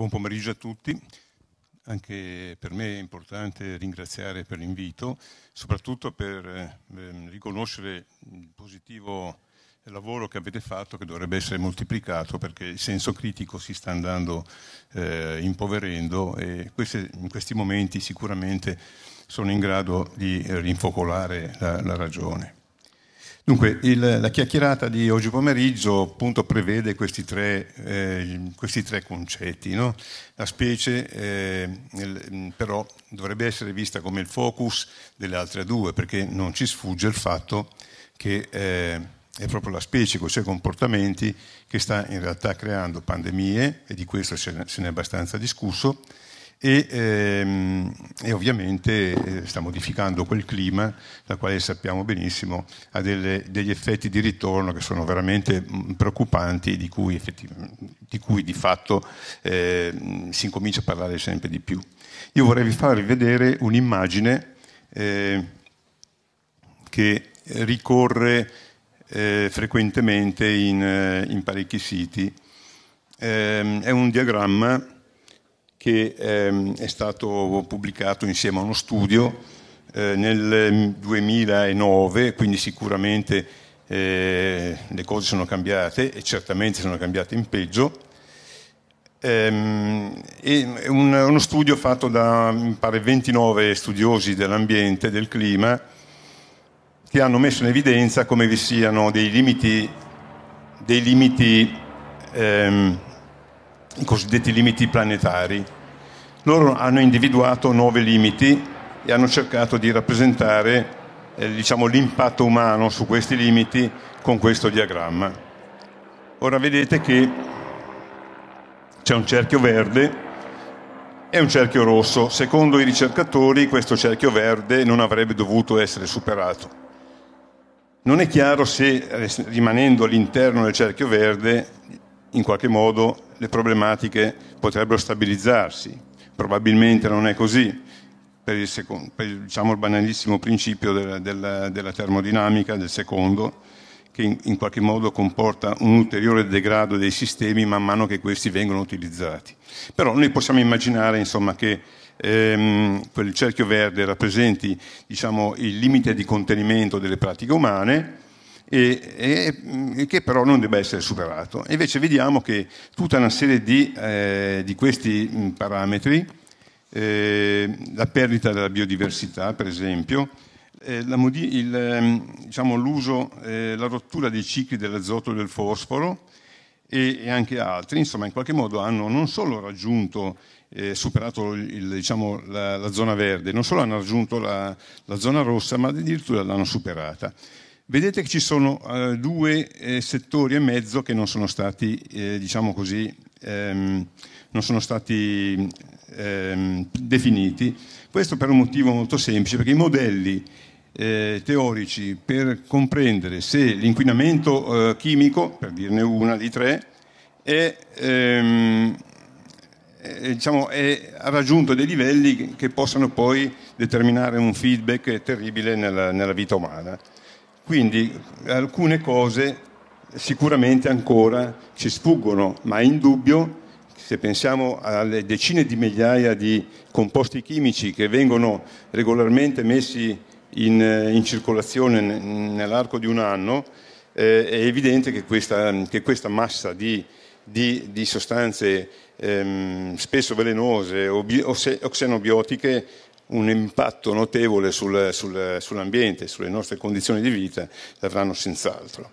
Buon pomeriggio a tutti. Anche per me è importante ringraziare per l'invito, soprattutto per eh, riconoscere il positivo lavoro che avete fatto che dovrebbe essere moltiplicato perché il senso critico si sta andando eh, impoverendo e queste, in questi momenti sicuramente sono in grado di rinfocolare la, la ragione. Dunque, il, la chiacchierata di oggi pomeriggio appunto prevede questi tre, eh, questi tre concetti. No? La specie eh, nel, però dovrebbe essere vista come il focus delle altre due, perché non ci sfugge il fatto che eh, è proprio la specie con i suoi comportamenti che sta in realtà creando pandemie, e di questo se ne è abbastanza discusso, e, ehm, e ovviamente eh, sta modificando quel clima la quale sappiamo benissimo ha delle, degli effetti di ritorno che sono veramente mm, preoccupanti di cui, di, cui di, fatto eh, si incomincia a parlare sempre di più. Io vorrei farvi vedere un'immagine eh, che ricorre eh, frequentemente in, eh, in, parecchi siti. Ehm, è un diagramma che ehm, è stato pubblicato insieme a uno studio eh, nel 2009, quindi sicuramente eh, le cose sono cambiate e certamente sono cambiate in peggio. Ehm, è un, uno studio fatto da pare 29 studiosi dell'ambiente, del clima, che hanno messo in evidenza come vi siano dei limiti, dei limiti ehm, i cosiddetti limiti planetari. Loro hanno individuato nove limiti e hanno cercato di rappresentare eh, diciamo, l'impatto umano su questi limiti con questo diagramma. Ora vedete che c'è un cerchio verde e un cerchio rosso. Secondo i ricercatori questo cerchio verde non avrebbe dovuto essere superato. Non è chiaro se eh, rimanendo all'interno del cerchio verde in qualche modo le problematiche potrebbero stabilizzarsi. Probabilmente non è così, per il, secondo, per, diciamo, il banalissimo principio della, della, della, termodinamica, del secondo, che in, in, qualche modo comporta un ulteriore degrado dei sistemi man mano che questi vengono utilizzati. Però noi possiamo immaginare insomma, che ehm, quel cerchio verde rappresenti diciamo, il limite di contenimento delle pratiche umane, e, e, che però non debba essere superato. Invece vediamo che tutta una serie di, eh, di questi mm, parametri, eh, la perdita della biodiversità per esempio, eh, la, il, ehm, diciamo, l'uso, eh, la rottura dei cicli dell'azoto e del fosforo e, e, anche altri, insomma in qualche modo hanno non solo raggiunto eh, superato il, diciamo, la, la, zona verde, non solo hanno raggiunto la, la zona rossa, ma addirittura l'hanno superata. Vedete che ci sono eh, due eh, settori e mezzo che non sono stati, eh, diciamo così, ehm, non sono stati ehm, definiti. Questo per un motivo molto semplice, perché i modelli eh, teorici per comprendere se l'inquinamento eh, chimico, per dirne una di tre, è, ehm, è, diciamo, è, raggiunto dei livelli che possano poi determinare un feedback terribile nella, nella vita umana. Quindi alcune cose sicuramente ancora ci sfuggono, ma è indubbio se pensiamo alle decine di migliaia di composti chimici che vengono regolarmente messi in, in circolazione nell'arco di un anno, eh, è evidente che questa, che questa massa di, di, di sostanze ehm, spesso velenose o, bi- o, se- o xenobiotiche un impatto notevole sul, sul, sull'ambiente, sulle nostre condizioni di vita, l'avranno senz'altro.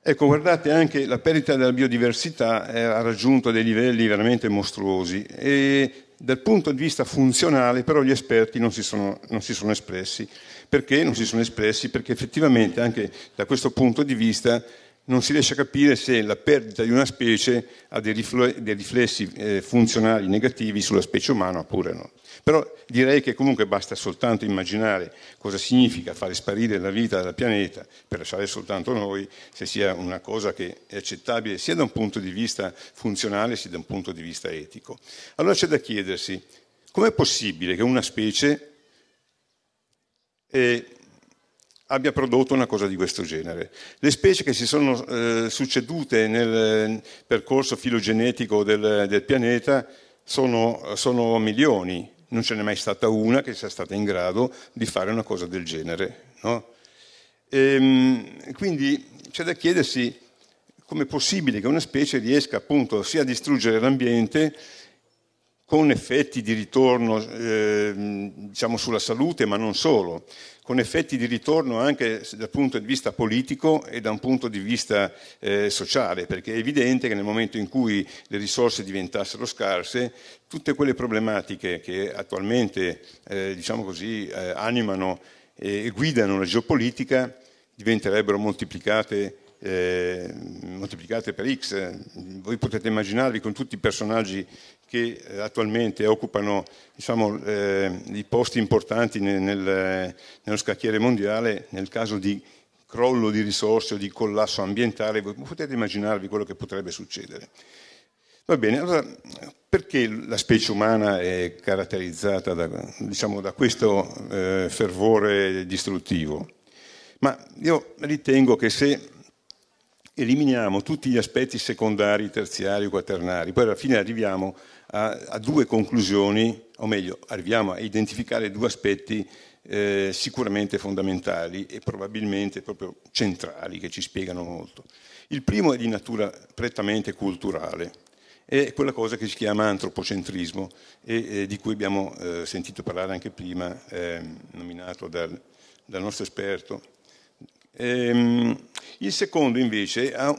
Ecco, guardate, anche la perdita della biodiversità eh, ha raggiunto dei livelli veramente mostruosi e dal punto di vista funzionale però gli esperti non si sono, non si sono espressi. Perché non si sono espressi? Perché effettivamente anche da questo punto di vista non si riesce a capire se la perdita di una specie ha dei, riflessi eh, funzionali negativi sulla specie umana oppure no. Però direi che comunque basta soltanto immaginare cosa significa fare sparire la vita dal pianeta per lasciare soltanto noi, se sia una cosa che è accettabile sia da un punto di vista funzionale sia da un punto di vista etico. Allora c'è da chiedersi com'è possibile che una specie... Eh, abbia prodotto una cosa di questo genere. Le specie che si sono eh, succedute nel eh, percorso filogenetico del, del pianeta sono, sono, milioni, non ce n'è mai stata una che sia stata in grado di fare una cosa del genere. No? E, ehm, quindi c'è da chiedersi come è possibile che una specie riesca appunto sia a distruggere l'ambiente con effetti di ritorno eh, diciamo sulla salute, ma non solo, con effetti di ritorno anche dal punto di vista politico e da un punto di vista eh, sociale, perché è evidente che nel momento in cui le risorse diventassero scarse, tutte quelle problematiche che attualmente eh, diciamo così, eh, animano e guidano la geopolitica diventerebbero moltiplicate eh, moltiplicate per x. Voi potete immaginarvi con tutti i personaggi che eh, attualmente occupano diciamo, eh, i posti importanti nel, nel, nello scacchiere mondiale nel caso di crollo di risorse o di collasso ambientale, voi potete immaginarvi quello che potrebbe succedere. Va bene, allora perché la specie umana è caratterizzata da, diciamo, da questo eh, fervore distruttivo? Ma io ritengo che se eliminiamo tutti gli aspetti secondari, terziari, quaternari, poi alla fine arriviamo a, a due conclusioni, o meglio, arriviamo a identificare due aspetti eh, sicuramente fondamentali e probabilmente proprio centrali che ci spiegano molto. Il primo è di natura prettamente culturale, è quella cosa che si chiama antropocentrismo e eh, di cui abbiamo eh, sentito parlare anche prima, ehm, nominato dal, dal nostro esperto Ehm, il secondo invece ha,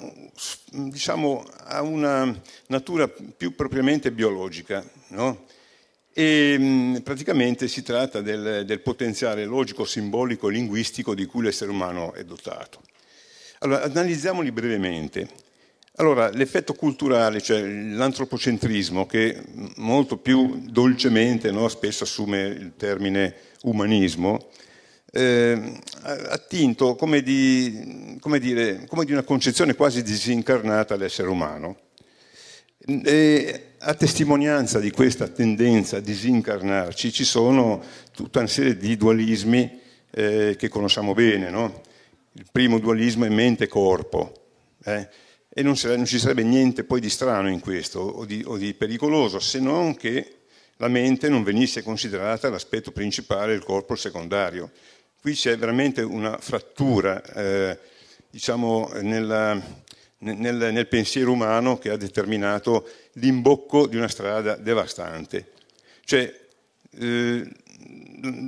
diciamo, ha, una natura più propriamente biologica, no? e ehm, praticamente si tratta del, del potenziale logico, simbolico e linguistico di cui l'essere umano è dotato. Allora, analizziamoli brevemente. Allora, l'effetto culturale, cioè l'antropocentrismo, che molto più dolcemente no, spesso assume il termine umanismo, eh, attinto come di, come, dire, come di, una concezione quasi disincarnata dell'essere umano. E a testimonianza di questa tendenza a disincarnarci ci sono tutta una serie di dualismi eh, che conosciamo bene. No? Il primo dualismo è mente-corpo. Eh? E non, non, ci sarebbe niente poi di strano in questo o di, o di pericoloso, se non che la mente non venisse considerata l'aspetto principale e il corpo il secondario. Qui c'è veramente una frattura eh, diciamo, nella, nel, nel, pensiero umano che ha determinato l'imbocco di una strada devastante. Cioè, eh,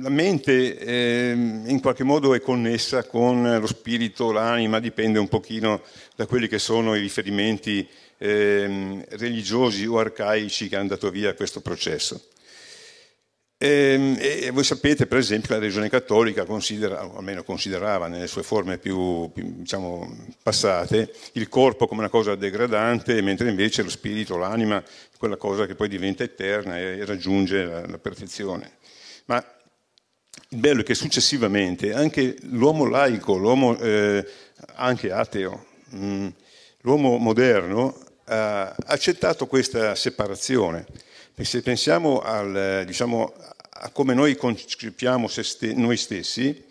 la mente eh, in qualche modo è connessa con lo spirito, l'anima, dipende un pochino da quelli che sono i riferimenti ehm, religiosi o arcaici che hanno dato via a questo processo. Ehm, e, voi sapete, per esempio, che la religione cattolica considera, o almeno considerava nelle sue forme più, più diciamo, passate, il corpo come una cosa degradante, mentre invece lo spirito, l'anima, quella cosa che poi diventa eterna e, raggiunge la, la perfezione. Ma il bello è che successivamente anche l'uomo laico, l'uomo eh, anche ateo, mh, mm, l'uomo moderno ha accettato questa separazione. Perché se pensiamo al, diciamo, a come noi concepiamo ste- noi stessi,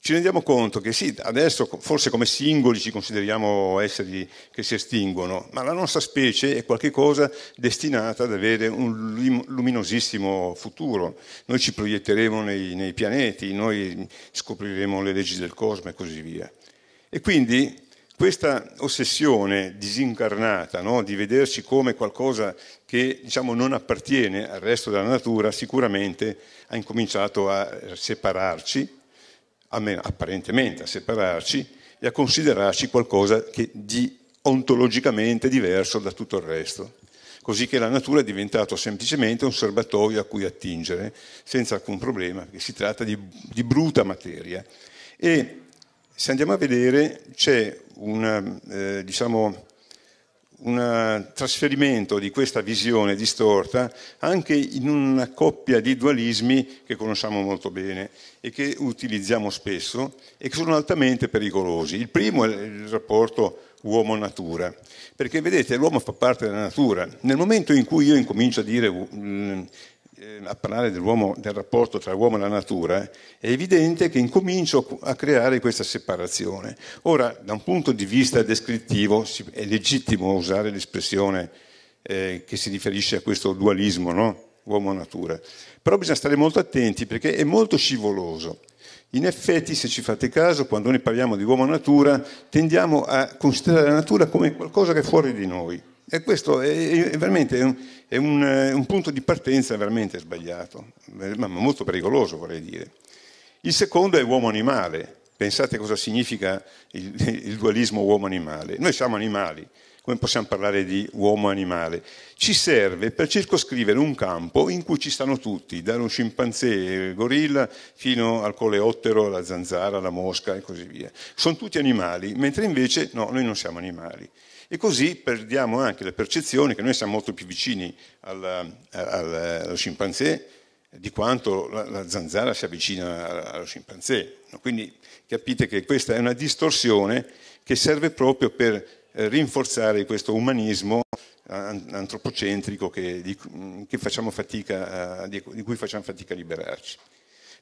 ci rendiamo conto che sì, adesso forse come singoli ci consideriamo esseri che si estinguono, ma la nostra specie è qualcosa destinata ad avere un luminosissimo futuro. Noi ci proietteremo nei, nei pianeti, noi scopriremo le leggi del cosmo e così via. E quindi questa ossessione disincarnata no, di vederci come qualcosa che diciamo, non appartiene al resto della natura sicuramente ha incominciato a separarci, almeno apparentemente a separarci, e a considerarci qualcosa che di ontologicamente diverso da tutto il resto. Così che la natura è diventata semplicemente un serbatoio a cui attingere senza alcun problema, perché si tratta di, di bruta materia. E se andiamo a vedere c'è un, eh, diciamo, un eh, trasferimento di questa visione distorta anche in una coppia di dualismi che conosciamo molto bene e che utilizziamo spesso e che sono altamente pericolosi. Il primo è il rapporto uomo-natura, perché vedete l'uomo fa parte della natura. Nel momento in cui io incomincio a dire Ehm, a parlare del rapporto tra uomo e la natura, è evidente che incomincio a creare questa separazione. Ora, da un punto di vista descrittivo, è legittimo usare l'espressione eh, che si riferisce a questo dualismo, no? uomo-natura, però bisogna stare molto attenti perché è molto scivoloso. In effetti, se ci fate caso, quando noi parliamo di uomo-natura, tendiamo a considerare la natura come qualcosa che è fuori di noi e questo è, è veramente un, è un, eh, un, punto di partenza veramente sbagliato, ma molto pericoloso vorrei dire. Il secondo è uomo-animale. Pensate cosa significa il, il dualismo uomo-animale. Noi siamo animali, come possiamo parlare di uomo-animale? Ci serve per circoscrivere un campo in cui ci stanno tutti, da uno scimpanzé, il gorilla, fino al coleottero, la zanzara, la mosca e così via. Sono tutti animali, mentre invece no, noi non siamo animali. E così perdiamo anche la percezione che noi siamo molto più vicini alla, alla, allo scimpanzé di quanto la, la zanzara si avvicina allo scimpanzé. Quindi capite che questa è una distorsione che serve proprio per eh, rinforzare questo umanismo eh, antropocentrico che, di, che fatica, di cui facciamo fatica a liberarci.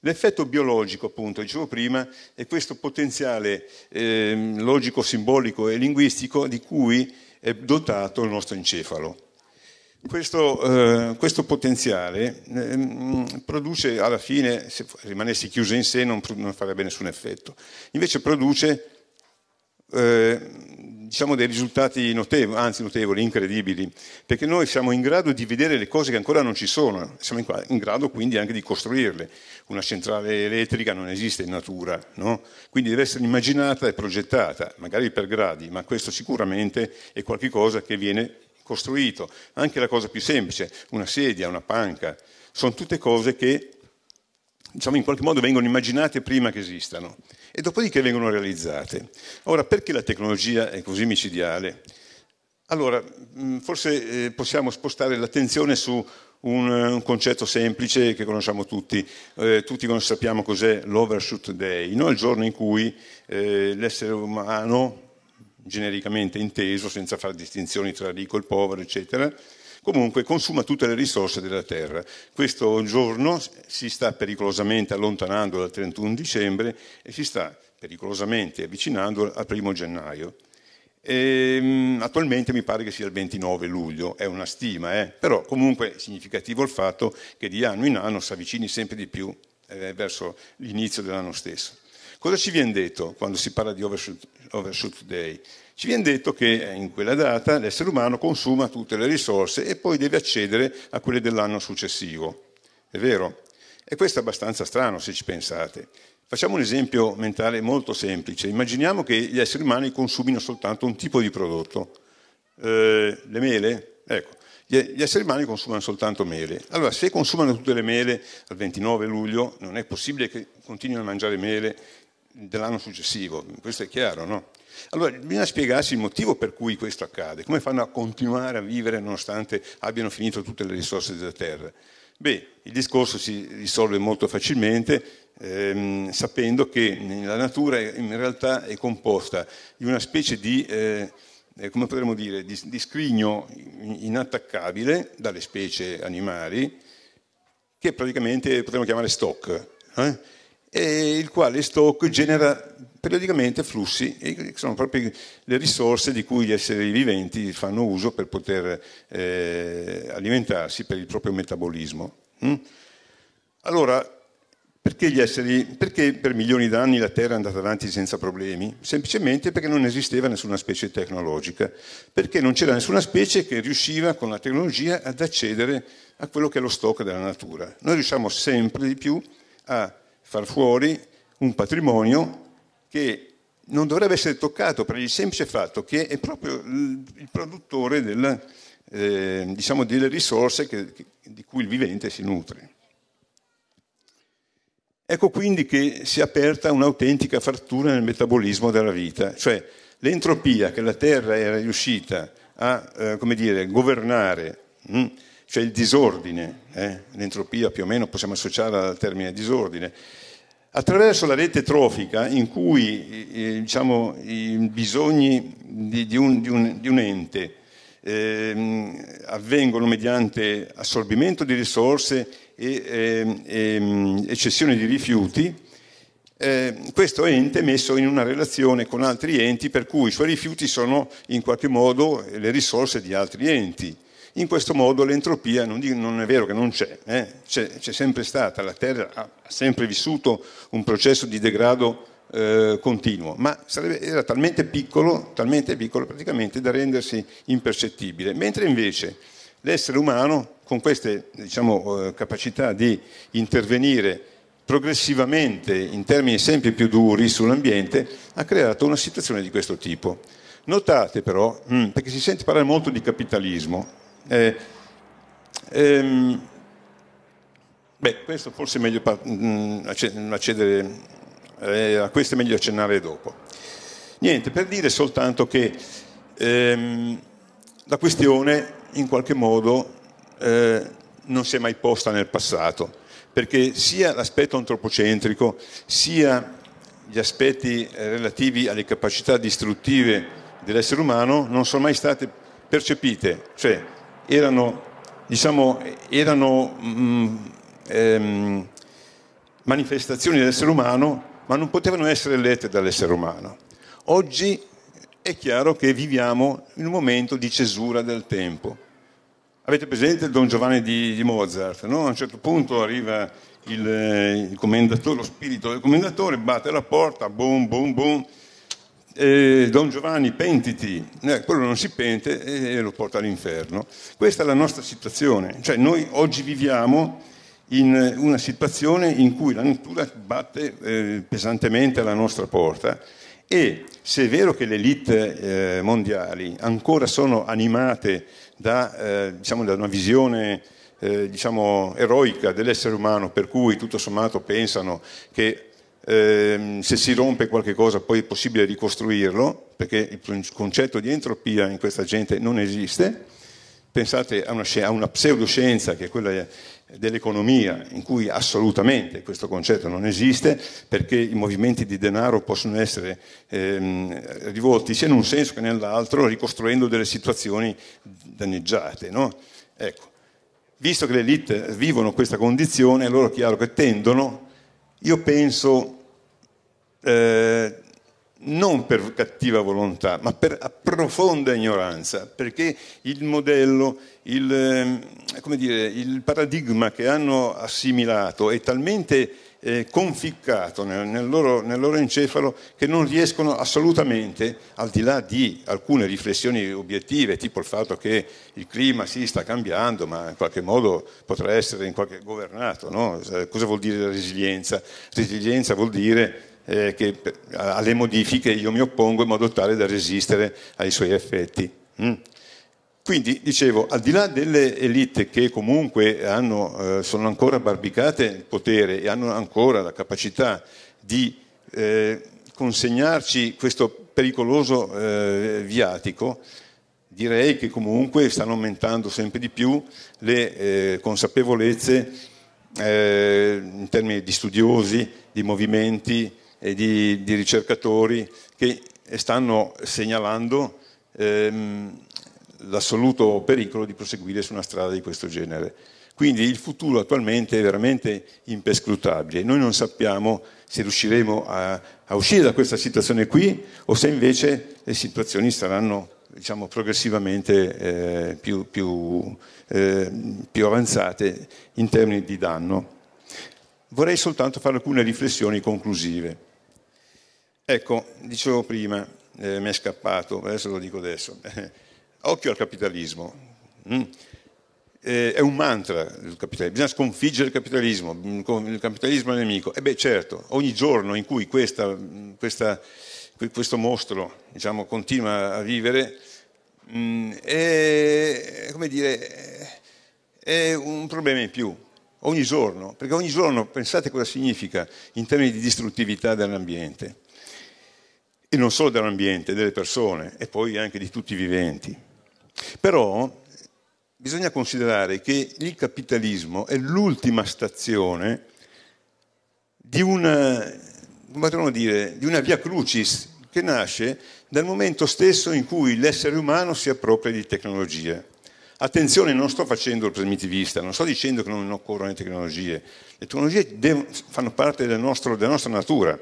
L'effetto biologico, appunto, dicevo prima, è questo potenziale eh, logico, simbolico e linguistico di cui è dotato il nostro encefalo. Questo, eh, questo potenziale eh, produce alla fine, se rimanessi chiuso in sé non, non farebbe nessun effetto, invece produce eh, diciamo, dei risultati notevoli, anzi notevoli, incredibili, perché noi siamo in grado di vedere le cose che ancora non ci sono, siamo in, grado quindi anche di costruirle. Una centrale elettrica non esiste in natura, no? quindi deve essere immaginata e progettata, magari per gradi, ma questo sicuramente è qualcosa che viene costruito. Anche la cosa più semplice, una sedia, una panca, sono tutte cose che diciamo, in qualche modo vengono immaginate prima che esistano e dopodiché vengono realizzate. Ora, perché la tecnologia è così micidiale? Allora, mm, forse eh, possiamo spostare l'attenzione su eh, un, concetto semplice che conosciamo tutti, eh, tutti sappiamo cos'è l'overshoot day, no? il giorno in cui eh, l'essere umano, genericamente inteso, senza fare distinzioni tra ricco e povero, eccetera, comunque consuma tutte le risorse della terra. Questo giorno si sta pericolosamente allontanando dal 31 dicembre e si sta pericolosamente avvicinando al 1 gennaio. E, ehm, attualmente mi pare che sia il 29 luglio, è una stima, eh? però comunque è significativo il fatto che di anno in anno si avvicini sempre di più eh, verso l'inizio dell'anno stesso. Cosa ci viene detto quando si parla di overshoot, overshoot day? Ci viene detto che eh, in quella data l'essere umano consuma tutte le risorse e poi deve accedere a quelle dell'anno successivo. È vero? E questo è abbastanza strano se ci pensate. Facciamo un esempio mentale molto semplice. Immaginiamo che gli esseri umani consumino soltanto un tipo di prodotto. Eh, le mele? Ecco, gli esseri umani consumano soltanto mele. Allora, se consumano tutte le mele al 29 luglio, non è possibile che continuino a mangiare mele dell'anno successivo, questo è chiaro, no? Allora bisogna spiegarsi il motivo per cui questo accade, come fanno a continuare a vivere nonostante abbiano finito tutte le risorse della terra. Beh, il discorso si risolve molto facilmente ehm, sapendo che la natura in realtà è composta di una specie di, eh, eh come potremmo dire, di, di scrigno inattaccabile dalle specie animali che praticamente potremmo chiamare stock. Eh? il quale stock genera periodicamente flussi che sono proprio le risorse di cui gli esseri viventi fanno uso per poter eh, alimentarsi per il proprio metabolismo. Hm? Allora, perché, esseri, perché, per milioni di anni la Terra è andata avanti senza problemi? Semplicemente perché non esisteva nessuna specie tecnologica, perché non c'era nessuna specie che riusciva con la tecnologia ad accedere a quello che è lo stock della natura. Noi riusciamo sempre di più a far fuori un patrimonio che non dovrebbe essere toccato per il semplice fatto che è proprio il produttore del, eh, diciamo delle risorse che, che, di cui il vivente si nutre. Ecco quindi che si è aperta un'autentica frattura nel metabolismo della vita, cioè l'entropia che la Terra era riuscita a eh, dire, governare mh, hm, cioè il disordine, eh? l'entropia più o meno possiamo associarla al termine disordine, attraverso la rete trofica in cui eh, eh diciamo, i bisogni di, di, un, di, un, di un, ente eh, avvengono mediante assorbimento di risorse e, e ehm, ehm, cessione di rifiuti, eh, questo ente è messo in una relazione con altri enti per cui i suoi rifiuti sono in qualche modo le risorse di altri enti. In questo modo l'entropia non, non è vero che non c'è, eh? c'è, c'è, sempre stata, la Terra ha sempre vissuto un processo di degrado eh, continuo, ma sarebbe, era talmente piccolo, talmente piccolo praticamente da rendersi impercettibile, mentre invece l'essere umano con queste diciamo, eh, capacità di intervenire progressivamente in termini sempre più duri sull'ambiente ha creato una situazione di questo tipo. Notate però, mm, perché si sente parlare molto di capitalismo, eh, ehm, beh, questo forse è meglio mm, accedere, eh, a questo è meglio accennare dopo. Niente, per dire soltanto che ehm, la questione in qualche modo eh, non si è mai posta nel passato, perché sia l'aspetto antropocentrico, sia gli aspetti eh, relativi alle capacità distruttive dell'essere umano non sono mai state percepite, cioè erano, diciamo, erano mh, mm, ehm, manifestazioni dell'essere umano, ma non potevano essere lette dall'essere umano. Oggi è chiaro che viviamo in un momento di cesura del tempo. Avete presente il Don Giovanni di, di Mozart? No? A un certo punto arriva il, eh, il lo spirito del commendatore, batte la porta, boom, boom, boom, eh, Don Giovanni pentiti, eh, quello non si pente e lo porta all'inferno. Questa è la nostra situazione, cioè noi oggi viviamo in una situazione in cui la natura batte eh, pesantemente alla nostra porta e se è vero che le elite eh, mondiali ancora sono animate da, eh, diciamo, da una visione eh, diciamo, eroica dell'essere umano per cui tutto sommato pensano che Ehm, se si rompe qualche cosa poi è possibile ricostruirlo, perché il concetto di entropia in questa gente non esiste. Pensate a una, a una pseudoscienza che è quella eh, dell'economia, in cui assolutamente questo concetto non esiste, perché i movimenti di denaro possono essere ehm, rivolti sia in un senso che nell'altro, ricostruendo delle situazioni danneggiate. No? Ecco. Visto che le elite vivono questa condizione, loro è chiaro che tendono io penso, eh, non per cattiva volontà, ma per profonda ignoranza, perché il modello, il, ehm, dire, il paradigma che hanno assimilato è talmente eh, conficcato nel, nel, loro, nel, loro, encefalo che non riescono assolutamente, al di là di alcune riflessioni obiettive, tipo il fatto che il clima si sì, sta cambiando, ma in qualche modo potrà essere qualche, governato. No? Eh, cosa vuol dire la resilienza? Resilienza vuol dire eh, che alle modifiche io mi oppongo in modo tale da resistere ai suoi effetti. Mm. Quindi, dicevo, al di là delle elite che comunque hanno, eh, sono ancora barbicate il potere e hanno ancora la capacità di eh, consegnarci questo pericoloso eh, viatico, direi che comunque stanno aumentando sempre di più le eh, consapevolezze eh, in termini di studiosi, di movimenti e di, di ricercatori che stanno segnalando ehm, l'assoluto pericolo di proseguire su una strada di questo genere. Quindi il futuro attualmente è veramente imperscrutabile. Noi non sappiamo se riusciremo a, a uscire da questa situazione qui o se invece le situazioni saranno diciamo, progressivamente eh, più, più, eh, più avanzate in termini di danno. Vorrei soltanto fare alcune riflessioni conclusive. Ecco, dicevo prima, eh, mi è scappato, adesso lo dico adesso. Occhio al capitalismo. Mm. Eh, è un mantra il capitalismo, bisogna sconfiggere il capitalismo, mm, il capitalismo è nemico. E eh beh certo, ogni giorno in cui questa, mm, questa, questo mostro diciamo, continua a vivere mh, è, dire, è un problema in più, ogni giorno, perché ogni giorno pensate cosa significa in termini di distruttività dell'ambiente, e non solo dell'ambiente, delle persone e poi anche di tutti i viventi. Però bisogna considerare che il capitalismo è l'ultima stazione di una, dire, di una via crucis che nasce dal momento stesso in cui l'essere umano si appropria di tecnologie. Attenzione, non sto facendo il primitivista, non sto dicendo che non occorrono le tecnologie. Le tecnologie devono, fanno parte del nostro, della nostra natura,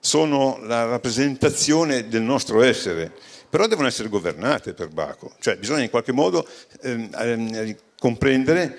sono la rappresentazione del nostro essere però devono essere governate per Baco, cioè bisogna in qualche modo ehm, ehm comprendere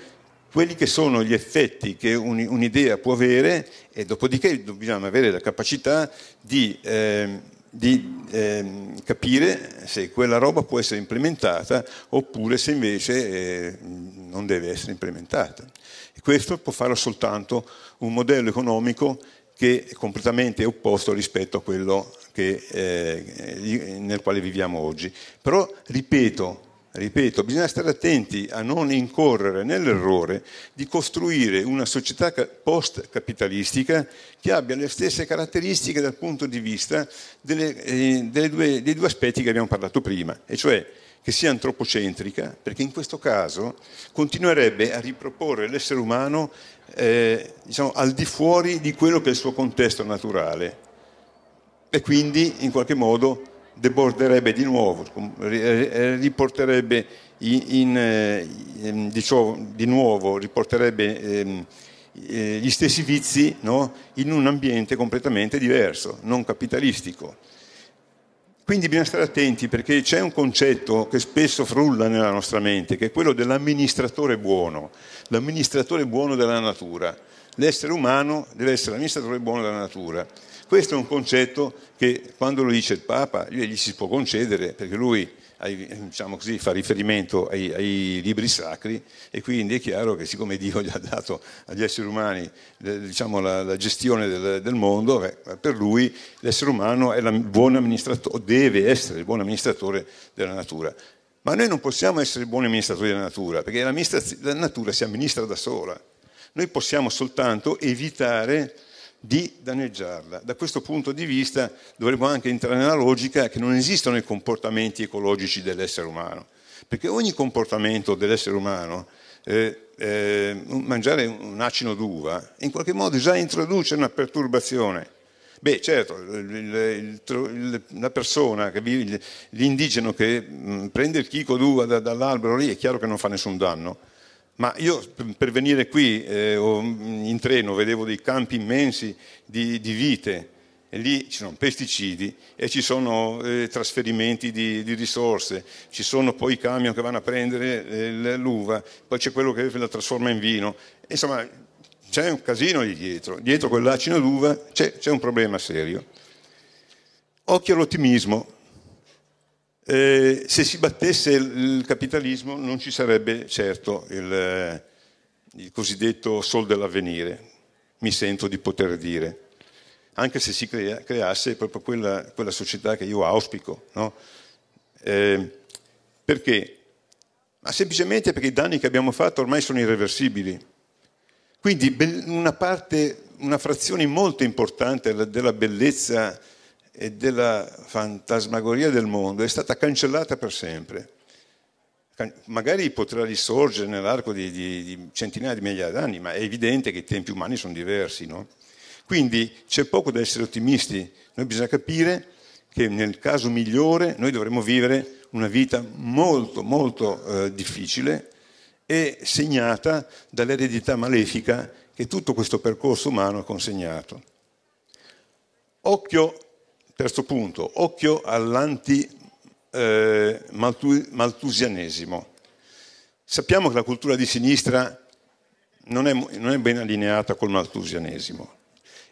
quelli che sono gli effetti che un'idea può avere e dopodiché dobbiamo avere la capacità di, ehm, di ehm, capire se quella roba può essere implementata oppure se invece eh, non deve essere implementata. E questo può farlo soltanto un modello economico che è completamente opposto rispetto a quello che, eh, nel quale viviamo oggi. Però, ripeto, ripeto, bisogna stare attenti a non incorrere nell'errore di costruire una società post-capitalistica che abbia le stesse caratteristiche dal punto di vista delle, eh, due, dei due aspetti che abbiamo parlato prima, e cioè che sia antropocentrica, perché in questo caso continuerebbe a riproporre l'essere umano eh, diciamo, al di fuori di quello che è il suo contesto naturale e quindi in qualche modo deborderebbe di nuovo, riporterebbe in, eh, in, in, diciamo, di nuovo riporterebbe ehm, eh, gli stessi vizi no? in un ambiente completamente diverso, non capitalistico. Quindi bisogna stare attenti perché c'è un concetto che spesso frulla nella nostra mente, che è quello dell'amministratore buono, l'amministratore buono della natura. L'essere umano deve essere l'amministratore buono della natura. Questo è un concetto che quando lo dice il Papa gli si può concedere perché lui ai, diciamo così, fa riferimento ai, ai, libri sacri e quindi è chiaro che siccome Dio gli ha dato agli esseri umani diciamo, la, la, gestione del, del mondo, beh, per lui l'essere umano è la, buon amministratore, deve essere il buon amministratore della natura. Ma noi non possiamo essere buoni amministratori della natura, perché la natura si amministra da sola. Noi possiamo soltanto evitare di danneggiarla. Da questo punto di vista dovremmo anche entrare nella logica che non esistono i comportamenti ecologici dell'essere umano, perché ogni comportamento dell'essere umano, eh, eh, mangiare un acino d'uva, in qualche modo già introduce una perturbazione. Beh, certo, il, il, la persona, che vive, l'indigeno che prende il chico d'uva da, dall'albero lì è chiaro che non fa nessun danno, ma io per venire qui eh, mm, in treno vedevo dei campi immensi di, di, vite e lì ci sono pesticidi e ci sono eh, trasferimenti di, di, risorse, ci sono poi i camion che vanno a prendere eh, l'uva, poi c'è quello che la trasforma in vino. Insomma, c'è un casino lì dietro. Dietro quell'acino d'uva c'è, c'è un problema serio. Occhio all'ottimismo, eh, se si battesse il capitalismo non ci sarebbe certo il, eh, il cosiddetto sol dell'avvenire, mi sento di poter dire, anche se si crea, creasse proprio quella, quella, società che io auspico. No? Eh, perché? Ma semplicemente perché i danni che abbiamo fatto ormai sono irreversibili. Quindi una parte, una frazione molto importante della bellezza e della fantasmagoria del mondo è stata cancellata per sempre. Magari potrà risorgere nell'arco di, di, di centinaia di migliaia d'anni, ma è evidente che i tempi umani sono diversi. No? Quindi c'è poco da essere ottimisti, noi bisogna capire che nel caso migliore noi dovremmo vivere una vita molto molto eh, difficile e segnata dall'eredità malefica che tutto questo percorso umano ha consegnato. Occhio Terzo punto, occhio all'anti-maltusianesimo. Eh, Sappiamo che la cultura di sinistra non è, non è ben allineata col maltusianesimo.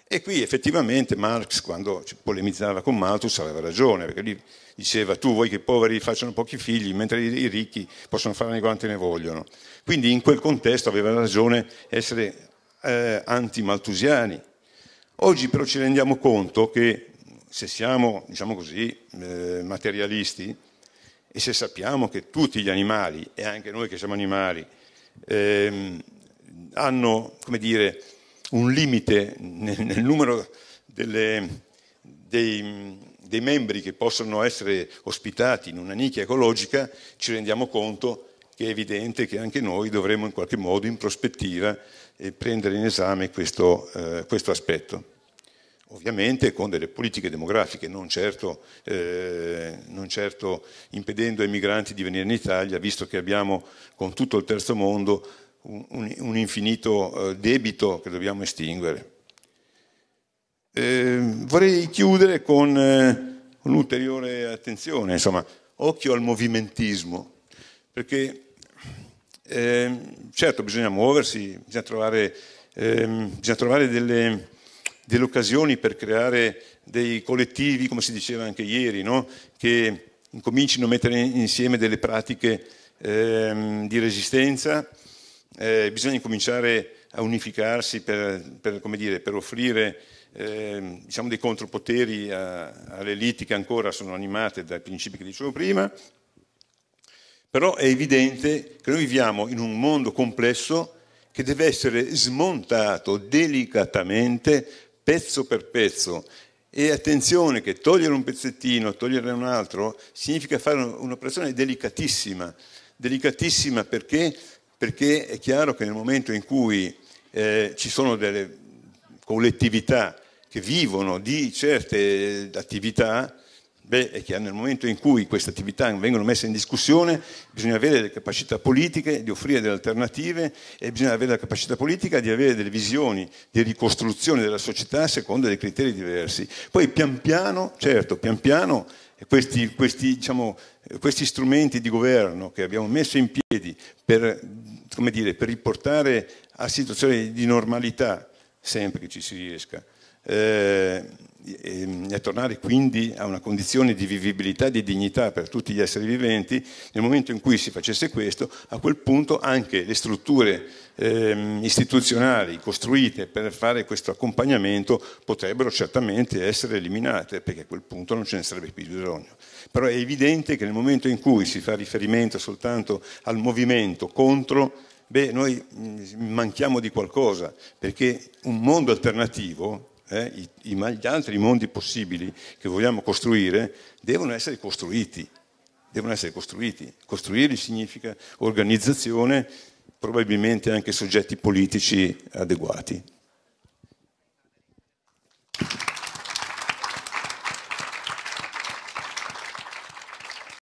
E qui effettivamente Marx, quando polemizzava con Malthus, aveva ragione, perché lui diceva tu vuoi che i poveri facciano pochi figli, mentre i ricchi possono farne quanti ne vogliono. Quindi in quel contesto aveva ragione essere eh, anti-maltusiani. Oggi però ci rendiamo conto che se siamo, diciamo così, eh, materialisti e se sappiamo che tutti gli animali, e anche noi che siamo animali, ehm, hanno, come dire, un limite nel, nel numero delle, dei, dei membri che possono essere ospitati in una nicchia ecologica, ci rendiamo conto che è evidente che anche noi dovremmo in qualche modo in prospettiva eh, prendere in esame questo, eh, questo aspetto ovviamente con delle politiche demografiche, non certo, eh, non certo impedendo ai migranti di venire in Italia, visto che abbiamo con tutto il terzo mondo un, un infinito eh, debito che dobbiamo estinguere. Eh, vorrei chiudere con eh, un'ulteriore attenzione, insomma, occhio al movimentismo, perché ehm, certo bisogna muoversi, bisogna trovare, ehm, bisogna trovare delle delle occasioni per creare dei collettivi, come si diceva anche ieri, no? che incomincino a mettere insieme delle pratiche ehm, di resistenza, eh, bisogna cominciare a unificarsi per, per, dire, per offrire eh, diciamo dei contropoteri a, alle eliti che ancora sono animate dai principi che dicevo prima, però è evidente che noi viviamo in un mondo complesso che deve essere smontato delicatamente pezzo per pezzo. E attenzione che togliere un pezzettino, togliere un altro, significa fare un'operazione delicatissima. Delicatissima perché? perché è chiaro che nel momento in cui eh, ci sono delle collettività che vivono di certe attività, Beh, è chiaro, nel momento in cui queste attività vengono messe in discussione, bisogna avere le capacità politiche di offrire delle alternative e bisogna avere la capacità politica di avere delle visioni di ricostruzione della società secondo dei criteri diversi. Poi pian piano, certo, pian piano questi, questi, diciamo, questi strumenti di governo che abbiamo messo in piedi per, dire, per riportare a situazioni di normalità, sempre che ci si riesca, eh, e, ehm, tornare quindi a una condizione di vivibilità e di dignità per tutti gli esseri viventi, nel momento in cui si facesse questo, a quel punto anche le strutture eh, istituzionali costruite per fare questo accompagnamento potrebbero certamente essere eliminate, perché a quel punto non ce ne sarebbe più bisogno. Però è evidente che nel momento in cui si fa riferimento soltanto al movimento contro, beh, noi mm, manchiamo di qualcosa, perché un mondo alternativo eh, i, i, gli altri mondi possibili che vogliamo costruire devono essere costruiti. Devono essere costruiti. Costruirli significa organizzazione, probabilmente anche soggetti politici adeguati.